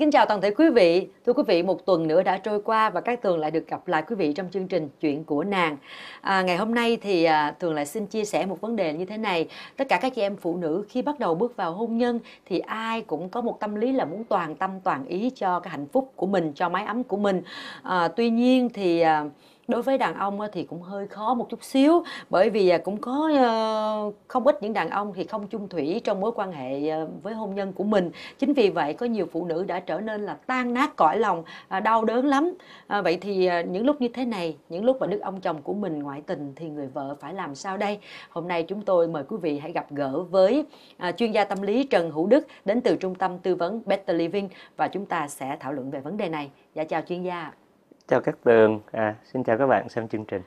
Kính chào toàn thể quý vị. Thưa quý vị, một tuần nữa đã trôi qua và các Tường lại được gặp lại quý vị trong chương trình Chuyện của nàng. À, ngày hôm nay thì à, Tường lại xin chia sẻ một vấn đề như thế này. Tất cả các chị em phụ nữ khi bắt đầu bước vào hôn nhân thì ai cũng có một tâm lý là muốn toàn tâm toàn ý cho cái hạnh phúc của mình, cho mái ấm của mình. À, tuy nhiên thì... À, đối với đàn ông thì cũng hơi khó một chút xíu bởi vì cũng có ờ, không ít những đàn ông thì không chung thủy trong mối quan hệ ờ, với hôn nhân của mình chính vì vậy có nhiều phụ nữ đã trở nên là tan nát cõi lòng à, đau đớn lắm à, vậy thì ờ, những lúc như thế này những lúc mà đức ông chồng của mình ngoại tình thì người vợ phải làm sao đây hôm nay chúng tôi mời quý vị hãy gặp gỡ với à, chuyên gia tâm lý Trần Hữu Đức đến từ trung tâm tư vấn Better Living và chúng ta sẽ thảo luận về vấn đề này dạ chào chuyên gia chào các tường à, xin chào các bạn xem chương trình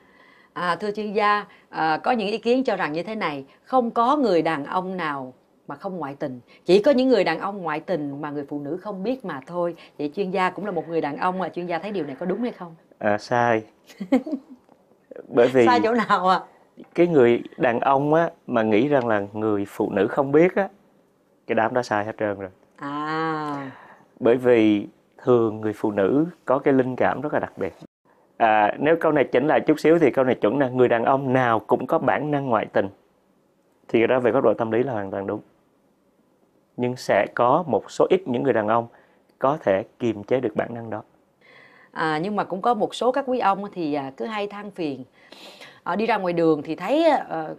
à, thưa chuyên gia à, có những ý kiến cho rằng như thế này không có người đàn ông nào mà không ngoại tình chỉ có những người đàn ông ngoại tình mà người phụ nữ không biết mà thôi vậy chuyên gia cũng là một người đàn ông mà chuyên gia thấy điều này có đúng hay không à, sai bởi vì sai chỗ nào ạ à? cái người đàn ông á mà nghĩ rằng là người phụ nữ không biết á cái đám đã sai hết trơn rồi à bởi vì thường người phụ nữ có cái linh cảm rất là đặc biệt à, nếu câu này chỉnh lại chút xíu thì câu này chuẩn là người đàn ông nào cũng có bản năng ngoại tình thì ra về góc độ tâm lý là hoàn toàn đúng nhưng sẽ có một số ít những người đàn ông có thể kiềm chế được bản năng đó à, nhưng mà cũng có một số các quý ông thì à, cứ hay than phiền à, đi ra ngoài đường thì thấy à, ờ, ờ,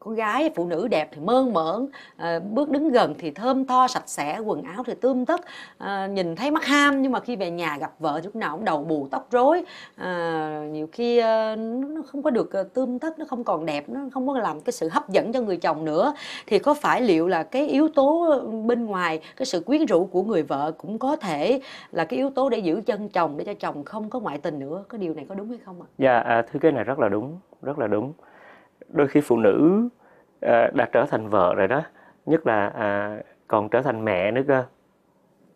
con gái phụ nữ đẹp thì mơn mởn à, bước đứng gần thì thơm tho sạch sẽ quần áo thì tươm tất à, nhìn thấy mắt ham nhưng mà khi về nhà gặp vợ lúc nào cũng đầu bù tóc rối à, nhiều khi à, nó không có được tươm tất nó không còn đẹp nó không có làm cái sự hấp dẫn cho người chồng nữa thì có phải liệu là cái yếu tố bên ngoài cái sự quyến rũ của người vợ cũng có thể là cái yếu tố để giữ chân chồng để cho chồng không có ngoại tình nữa cái điều này có đúng hay không ạ? Dạ yeah, à, thưa cái này rất là đúng rất là đúng đôi khi phụ nữ à, đã trở thành vợ rồi đó nhất là à, còn trở thành mẹ nữa cơ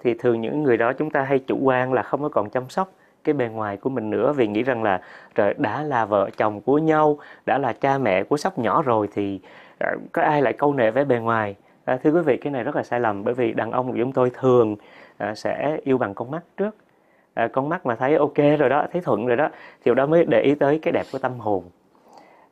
thì thường những người đó chúng ta hay chủ quan là không có còn chăm sóc cái bề ngoài của mình nữa vì nghĩ rằng là trời đã là vợ chồng của nhau đã là cha mẹ của sóc nhỏ rồi thì à, có ai lại câu nệ với bề ngoài à, thưa quý vị cái này rất là sai lầm bởi vì đàn ông của chúng tôi thường à, sẽ yêu bằng con mắt trước à, con mắt mà thấy ok rồi đó thấy thuận rồi đó thì đó mới để ý tới cái đẹp của tâm hồn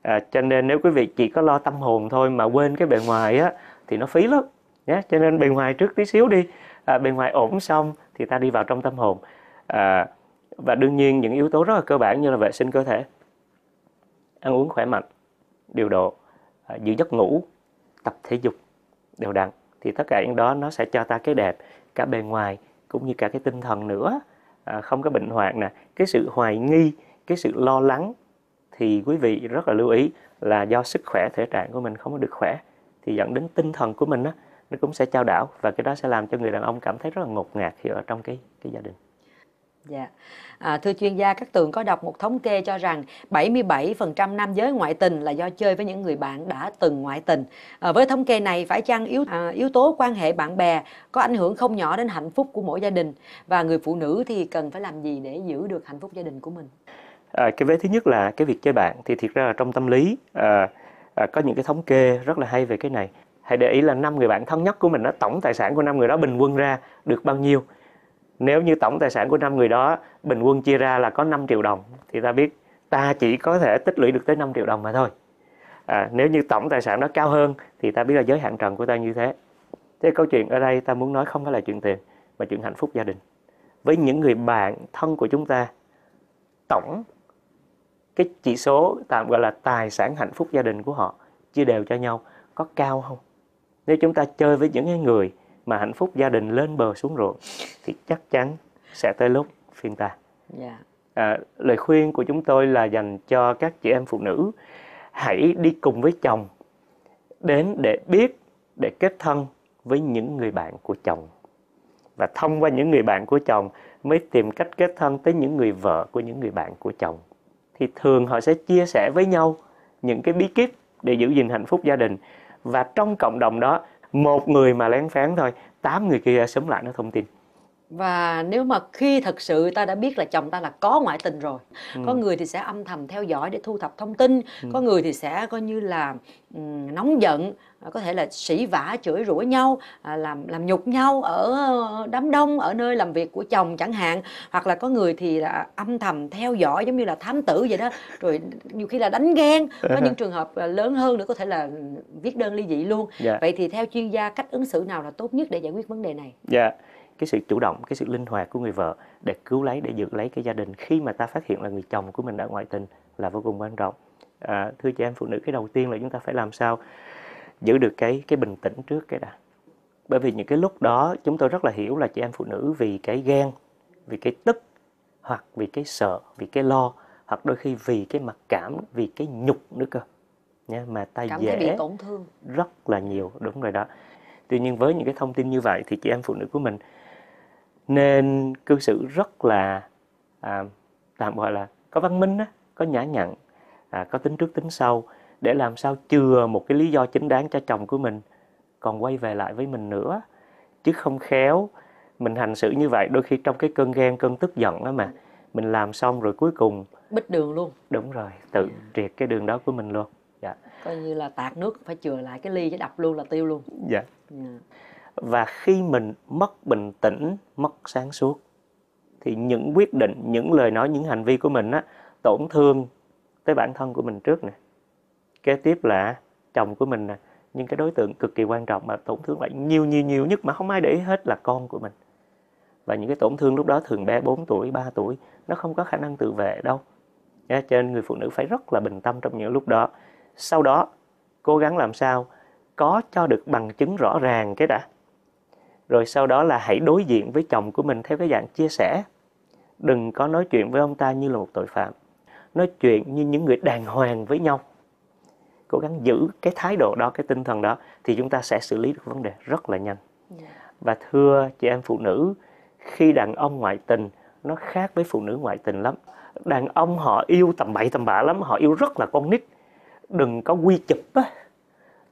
à, cho nên nếu quý vị chỉ có lo tâm hồn thôi mà quên cái bề ngoài á thì nó phí lắm nhé cho nên bề ngoài trước tí xíu đi à, bề ngoài ổn xong thì ta đi vào trong tâm hồn à, và đương nhiên những yếu tố rất là cơ bản như là vệ sinh cơ thể ăn uống khỏe mạnh điều độ à, giữ giấc ngủ tập thể dục đều đặn thì tất cả những đó nó sẽ cho ta cái đẹp cả bề ngoài cũng như cả cái tinh thần nữa à, không có bệnh hoạn nè cái sự hoài nghi cái sự lo lắng thì quý vị rất là lưu ý là do sức khỏe thể trạng của mình không có được khỏe thì dẫn đến tinh thần của mình á nó cũng sẽ trao đảo và cái đó sẽ làm cho người đàn ông cảm thấy rất là ngột ngạt khi ở trong cái cái gia đình. Dạ. À, thưa chuyên gia, các tường có đọc một thống kê cho rằng 77% nam giới ngoại tình là do chơi với những người bạn đã từng ngoại tình. À, với thống kê này, phải chăng yếu à, yếu tố quan hệ bạn bè có ảnh hưởng không nhỏ đến hạnh phúc của mỗi gia đình và người phụ nữ thì cần phải làm gì để giữ được hạnh phúc gia đình của mình? à, cái vế thứ nhất là cái việc chơi bạn thì thiệt ra là trong tâm lý à, à, có những cái thống kê rất là hay về cái này hãy để ý là năm người bạn thân nhất của mình nó tổng tài sản của năm người đó bình quân ra được bao nhiêu nếu như tổng tài sản của năm người đó bình quân chia ra là có 5 triệu đồng thì ta biết ta chỉ có thể tích lũy được tới 5 triệu đồng mà thôi à, nếu như tổng tài sản đó cao hơn thì ta biết là giới hạn trần của ta như thế thế câu chuyện ở đây ta muốn nói không phải là chuyện tiền mà chuyện hạnh phúc gia đình với những người bạn thân của chúng ta tổng cái chỉ số tạm gọi là tài sản hạnh phúc gia đình của họ chia đều cho nhau có cao không nếu chúng ta chơi với những cái người mà hạnh phúc gia đình lên bờ xuống ruộng thì chắc chắn sẽ tới lúc phiên ta yeah. Dạ. à, lời khuyên của chúng tôi là dành cho các chị em phụ nữ hãy đi cùng với chồng đến để biết để kết thân với những người bạn của chồng và thông qua những người bạn của chồng mới tìm cách kết thân tới những người vợ của những người bạn của chồng thì thường họ sẽ chia sẻ với nhau những cái bí kíp để giữ gìn hạnh phúc gia đình và trong cộng đồng đó một người mà lén phán thôi tám người kia sớm lại nó thông tin và nếu mà khi thật sự ta đã biết là chồng ta là có ngoại tình rồi ừ. có người thì sẽ âm thầm theo dõi để thu thập thông tin ừ. có người thì sẽ coi như là um, nóng giận à, có thể là sỉ vả chửi rủa nhau à, làm làm nhục nhau ở đám đông ở nơi làm việc của chồng chẳng hạn hoặc là có người thì là âm thầm theo dõi giống như là thám tử vậy đó rồi nhiều khi là đánh ghen có những trường hợp à, lớn hơn nữa có thể là viết đơn ly dị luôn yeah. Dạ. vậy thì theo chuyên gia cách ứng xử nào là tốt nhất để giải quyết vấn đề này yeah dạ cái sự chủ động cái sự linh hoạt của người vợ để cứu lấy để giữ lấy cái gia đình khi mà ta phát hiện là người chồng của mình đã ngoại tình là vô cùng quan trọng à, thưa chị em phụ nữ cái đầu tiên là chúng ta phải làm sao giữ được cái cái bình tĩnh trước cái đã bởi vì những cái lúc đó chúng tôi rất là hiểu là chị em phụ nữ vì cái ghen vì cái tức hoặc vì cái sợ vì cái lo hoặc đôi khi vì cái mặc cảm vì cái nhục nữa cơ nha mà ta cảm dễ bị tổn thương rất là nhiều đúng rồi đó tuy nhiên với những cái thông tin như vậy thì chị em phụ nữ của mình nên cư xử rất là à, tạm gọi là có văn minh á, có nhã nhặn, à, có tính trước tính sau để làm sao chừa một cái lý do chính đáng cho chồng của mình còn quay về lại với mình nữa chứ không khéo mình hành xử như vậy đôi khi trong cái cơn ghen cơn tức giận á mà mình làm xong rồi cuối cùng bích đường luôn đúng rồi tự dạ. triệt cái đường đó của mình luôn dạ coi như là tạt nước phải chừa lại cái ly với đập luôn là tiêu luôn dạ yeah. Dạ và khi mình mất bình tĩnh mất sáng suốt thì những quyết định những lời nói những hành vi của mình á, tổn thương tới bản thân của mình trước nè kế tiếp là chồng của mình nè nhưng cái đối tượng cực kỳ quan trọng mà tổn thương lại nhiều nhiều nhiều nhất mà không ai để ý hết là con của mình và những cái tổn thương lúc đó thường bé 4 tuổi 3 tuổi nó không có khả năng tự vệ đâu cho nên người phụ nữ phải rất là bình tâm trong những lúc đó sau đó cố gắng làm sao có cho được bằng chứng rõ ràng cái đã rồi sau đó là hãy đối diện với chồng của mình theo cái dạng chia sẻ đừng có nói chuyện với ông ta như là một tội phạm nói chuyện như những người đàng hoàng với nhau cố gắng giữ cái thái độ đó cái tinh thần đó thì chúng ta sẽ xử lý được vấn đề rất là nhanh và thưa chị em phụ nữ khi đàn ông ngoại tình nó khác với phụ nữ ngoại tình lắm đàn ông họ yêu tầm bậy tầm bạ lắm họ yêu rất là con nít đừng có quy chụp á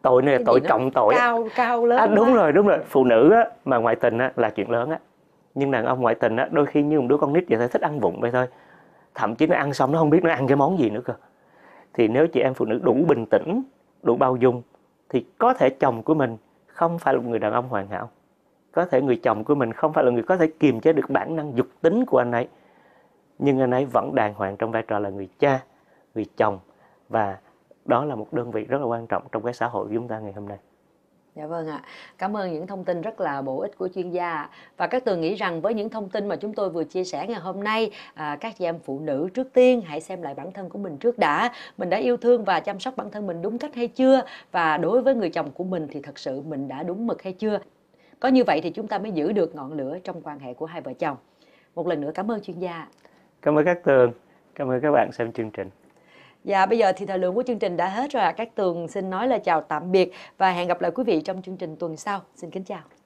tội này là tội trọng tội cao cao lớn à, đúng rồi đúng rồi phụ nữ á, mà ngoại tình á, là chuyện lớn á nhưng đàn ông ngoại tình á, đôi khi như một đứa con nít vậy thôi thích ăn vụng vậy thôi thậm chí nó ăn xong nó không biết nó ăn cái món gì nữa cơ thì nếu chị em phụ nữ đủ bình tĩnh đủ bao dung thì có thể chồng của mình không phải là một người đàn ông hoàn hảo có thể người chồng của mình không phải là người có thể kiềm chế được bản năng dục tính của anh ấy nhưng anh ấy vẫn đàng hoàng trong vai trò là người cha người chồng và đó là một đơn vị rất là quan trọng trong cái xã hội của chúng ta ngày hôm nay Dạ vâng ạ. Cảm ơn những thông tin rất là bổ ích của chuyên gia. Và các tường nghĩ rằng với những thông tin mà chúng tôi vừa chia sẻ ngày hôm nay, à, các chị em phụ nữ trước tiên hãy xem lại bản thân của mình trước đã. Mình đã yêu thương và chăm sóc bản thân mình đúng cách hay chưa? Và đối với người chồng của mình thì thật sự mình đã đúng mực hay chưa? Có như vậy thì chúng ta mới giữ được ngọn lửa trong quan hệ của hai vợ chồng. Một lần nữa cảm ơn chuyên gia. Cảm ơn các tường. Cảm ơn các bạn xem chương trình. Dạ bây giờ thì thời lượng của chương trình đã hết rồi ạ. À. Các Tường xin nói lời chào tạm biệt và hẹn gặp lại quý vị trong chương trình tuần sau. Xin kính chào.